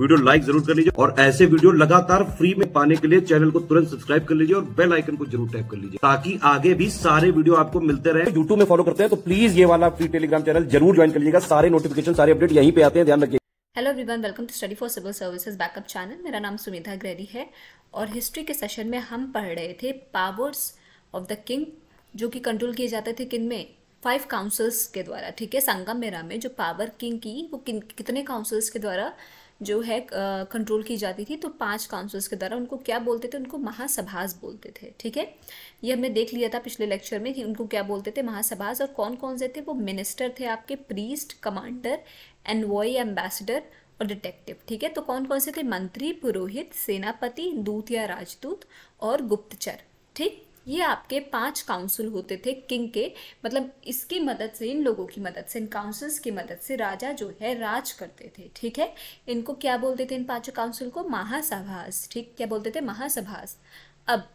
video like जरूर कर लीजिए और ऐसे वीडियो लगातार फ्री में पाने के लिए चैनल को तुरंत सब्सक्राइब कर लीजिए और बेल आइकन को जरूर टैप कर लीजिए ताकि आगे भी सारे वीडियो आपको मिलते रहे यूट्यूब में फॉलो करते हैं तो प्लीज ये वाला फ्री टेलीग्राम चैनल जरूर ज्वाइन कर लीजिएगा सारे नोटिफिकेशन सारे अपडेट यहीं पे आते हैं ध्यान रखिए hello everyone welcome to study for civil services backup channel मेरा नाम सुमिधा ग्रेरी है और हिस्ट्री के सेशन में हम पढ़ रहे थे पावर्स ऑफ द किंग जो कि कंट्रोल किए जाते थे किन में फाइव काउंसिल्स के द्वारा ठीक है संगम मेरा में जो पावर किंग की वो किन कितने काउंसिल्स के द्वारा जो है कंट्रोल की जाती थी तो पांच काउंसिल्स के द्वारा उनको क्या बोलते थे उनको महासभास बोलते थे ठीक है ये हमने देख लिया था पिछले लेक्चर में कि उनको क्या बोलते थे महासभास और कौन कौन से थे वो मिनिस्टर थे आपके प्रीस्ट कमांडर एनवॉय एम्बेसडर और डिटेक्टिव ठीक है तो कौन कौन से थे मंत्री पुरोहित सेनापति दूत या राजदूत और गुप्तचर ठीक ये आपके पांच काउंसिल होते थे किंग के मतलब इसकी मदद से इन लोगों की मदद से इन काउंसिल्स की मदद से राजा जो है राज करते थे ठीक है इनको क्या बोलते थे इन पांचों काउंसिल को महासभास ठीक क्या बोलते थे महासभास अब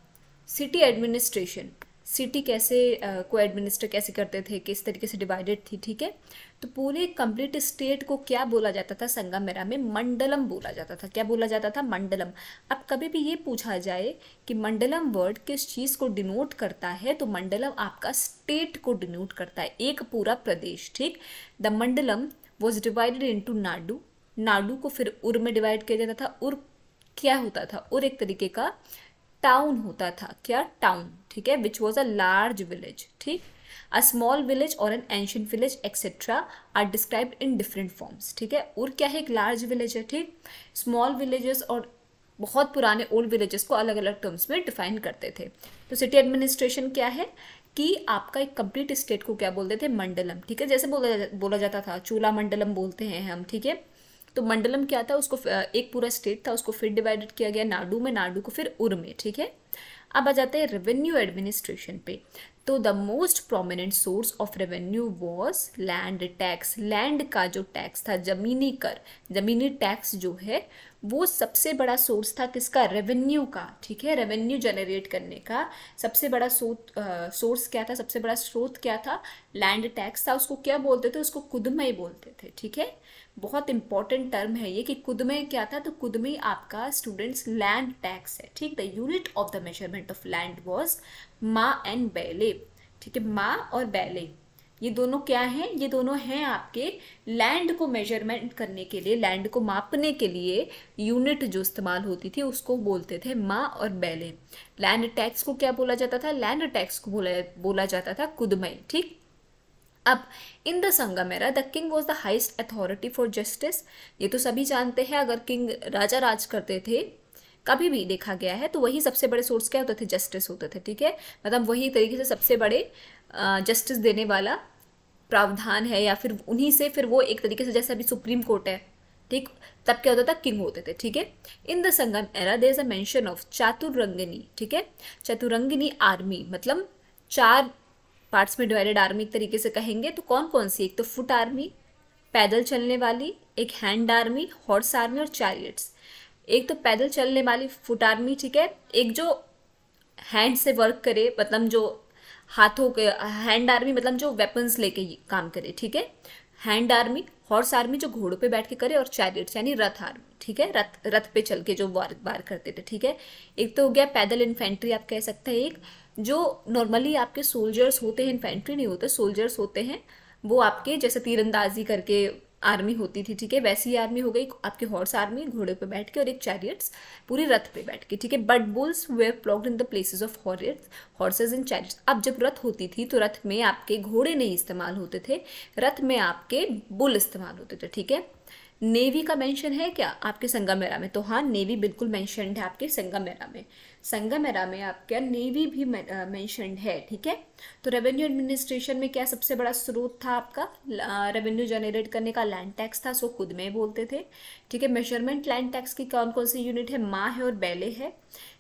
सिटी एडमिनिस्ट्रेशन सिटी कैसे को एडमिनिस्टर कैसे करते थे किस तरीके से डिवाइडेड थी ठीक है तो पूरे कंप्लीट स्टेट को क्या बोला जाता था संगमेरा में मंडलम बोला जाता था क्या बोला जाता था मंडलम अब कभी भी ये पूछा जाए कि मंडलम वर्ड किस चीज़ को डिनोट करता है तो मंडलम आपका स्टेट को डिनोट करता है एक पूरा प्रदेश ठीक the mandalam was divided into nadu nadu को फिर उर में डिवाइड किया जाता था उर क्या होता था उर एक तरीके का टाउन होता था क्या टाउन ठीक है which was a large village ठीक अ स्मॉल विलेज और an ancient village etcetera are describe in different forms ठीक है और क्या है एक लार्ज विलेज है ठीक स्मॉल विलेजेस और बहुत पुराने ओल्ड विलेजेस को अलग अलग टर्म्स में डिफाइन करते थे तो सिटी एडमिनिस्ट्रेशन क्या है कि आपका एक कंप्लीट स्टेट को क्या बोलते थे मंडलम ठीक है जैसे बोला बोला जाता था चूला मंडलम बोलते हैं हम ठीक है तो मंडलम क्या था उसको एक पूरा स्टेट था उसको फिर डिवाइडेड किया गया नाडू में नाडू को फिर उर में ठीक है अब आ जाते हैं रेवेन्यू एडमिनिस्ट्रेशन पे तो the most prominent source of revenue was land tax land का जो टैक्स था जमीनी कर जमीनी टैक्स जो है वो सबसे बड़ा सोर्स था किसका रेवेन्यू का ठीक है रेवेन्यू जनरेट करने का सबसे बड़ा सोत सोर्स क्या था सबसे बड़ा स्रोत क्या था लैंड टैक्स था उसको क्या बोलते थे उसको कुदमय बोलते थे ठीक है बहुत इंपॉर्टेंट टर्म है ये कि कुदमय क्या था तो कुदमय आपका स्टूडेंट्स लैंड टैक्स है ठीक the unit of the measurement of land was ma and veli ठीक है मा और बैले ये दोनों क्या हैं ये दोनों हैं आपके लैंड को मेजरमेंट करने के लिए लैंड को मापने के लिए यूनिट जो इस्तेमाल होती थी उसको बोलते थे मा और बैले लैंड टैक्स को क्या बोला जाता था लैंड टैक्स को बोला बोला जाता था कुदमई ठीक अब in the Sangam era the king was the highest authority for justice ये तो सभी जानते हैं अगर किंग राजा राज करते थे कभी भी देखा गया है तो वही सबसे बड़े सोर्स क्या होते थे जस्टिस होते थे ठीक है मतलब वही तरीके से सबसे बड़े जस्टिस देने वाला प्रावधान है या फिर उन्हीं से फिर वो एक तरीके से जैसे अभी सुप्रीम कोर्ट है ठीक तब क्या होता था किंग होते थे ठीक है in the Sangam era there is a mention of chaturangini ठीक है चतुरंगनी आर्मी मतलब चार पार्ट्स में डिवाइडेड आर्मी एक तरीके से कहेंगे तो कौन कौन सी एक तो फुट आर्मी पैदल चलने वाली एक हैंड आर्मी हॉर्स आर्मी और चैरियट्स एक तो पैदल चलने वाली फुट आर्मी ठीक है एक जो हैंड से वर्क करे मतलब जो हाथों के हैंड आर्मी मतलब जो वेपन्स लेके काम करे ठीक है हैंड आर्मी हॉर्स आर्मी जो घोड़ों पे बैठ के करे और चैरियट्स यानी रथ आर्मी ठीक है रथ रथ पे चल के जो वार वार करते थे ठीक है एक तो हो गया पैदल इन्फेंट्री आप कह सकते हैं एक जो नॉर्मली आपके सोल्जर्स होते हैं इन्फेंट्री नहीं होते सोल्जर्स होते हैं वो आपके जैसे तीरंदाजी करके आर्मी होती थी ठीक है वैसी आर्मी हो गई आपके हॉर्स आर्मी घोड़े पे बैठ के और एक चैरियट्स पूरे रथ पे बैठ के ठीक है but bulls were plough in the places of chariots horses and chariots अब जब रथ होती थी तो रथ में आपके घोड़े नहीं इस्तेमाल होते थे रथ में आपके बुल इस्तेमाल होते थे ठीक है नेवी का मेंशन है क्या आपके संगमेरा में तो हाँ नेवी बिल्कुल मेंशनड है आपके संगमेरा में संगमेरा में आपके नेवी भी मेंशनड है ठीक है तो रेवेन्यू एडमिनिस्ट्रेशन में क्या सबसे बड़ा स्रोत था आपका रेवेन्यू जनरेट करने का लैंड टैक्स था सो खुद में बोलते थे ठीक है मेजरमेंट लैंड टैक्स की कौन कौन सी यूनिट है माँ है और बैले है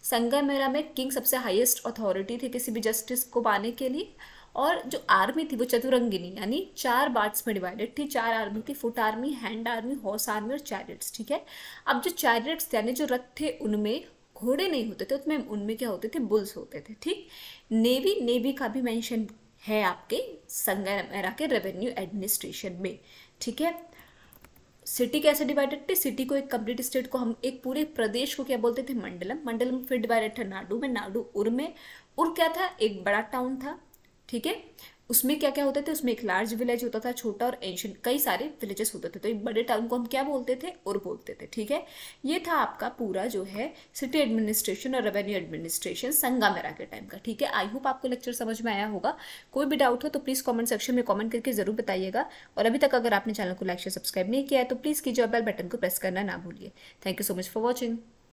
संगमेरा में किंग सबसे हाइएस्ट अथॉरिटी थी किसी भी जस्टिस को पाने के लिए और जो आर्मी थी वो चतुरंगिनी यानी चार पार्ट्स में डिवाइडेड थी चार आर्मी थी foot army hand army horse army और चैरियट्स ठीक है अब जो चैरियट्स थे यानी जो रथ थे उनमें घोड़े नहीं होते थे उसमें उनमें क्या होते थे बुल्स होते थे ठीक नेवी नेवी का भी मैंशन है आपके संगमरा के रेवेन्यू एडमिनिस्ट्रेशन में ठीक है सिटी कैसे डिवाइडेड थे सिटी को एक कंप्लीट स्टेट को हम एक पूरे प्रदेश को क्या बोलते थे मंडलम मंडलम फिर डिवाइडेड था नाडू में नाडू उर में उर क्या था एक बड़ा टाउन था ठीक है उसमें क्या क्या होते थे उसमें एक लार्ज विलेज होता था छोटा और एंशंट कई सारे विलेजेस होते थे तो एक बड़े टाउन को हम क्या बोलते थे और बोलते थे ठीक है ये था आपका पूरा जो है सिटी एडमिनिस्ट्रेशन और रेवेन्यू एडमिनिस्ट्रेशन संगामेरा के टाइम का ठीक है आई होप आपको लेक्चर समझ में आया होगा कोई भी डाउट हो तो प्लीज़ कॉमेंट सेक्शन में कॉमेंट करके जरूर बताइएगा और अभी तक अगर आपने चैनल को लाइक शेयर सब्सक्राइब नहीं किया है तो प्लीज़ कीजिए बेल बटन को प्रेस करना ना भूलिए thank you so much for watching